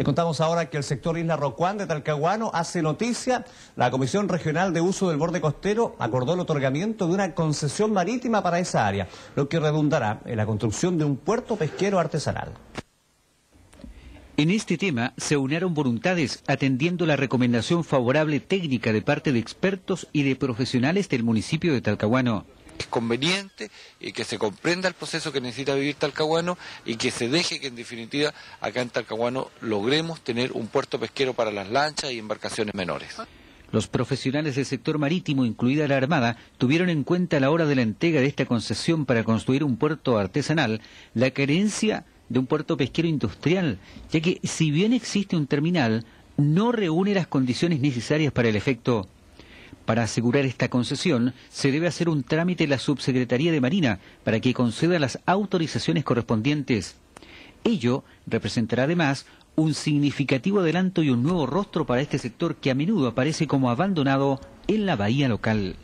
Le contamos ahora que el sector Isla Rocuán de Talcahuano hace noticia. La Comisión Regional de Uso del Borde Costero acordó el otorgamiento de una concesión marítima para esa área, lo que redundará en la construcción de un puerto pesquero artesanal. En este tema se unieron voluntades atendiendo la recomendación favorable técnica de parte de expertos y de profesionales del municipio de Talcahuano conveniente, y que se comprenda el proceso que necesita vivir Talcahuano y que se deje que en definitiva acá en Talcahuano logremos tener un puerto pesquero para las lanchas y embarcaciones menores. Los profesionales del sector marítimo, incluida la Armada, tuvieron en cuenta a la hora de la entrega de esta concesión para construir un puerto artesanal la carencia de un puerto pesquero industrial, ya que si bien existe un terminal, no reúne las condiciones necesarias para el efecto para asegurar esta concesión, se debe hacer un trámite en la Subsecretaría de Marina para que conceda las autorizaciones correspondientes. Ello representará además un significativo adelanto y un nuevo rostro para este sector que a menudo aparece como abandonado en la bahía local.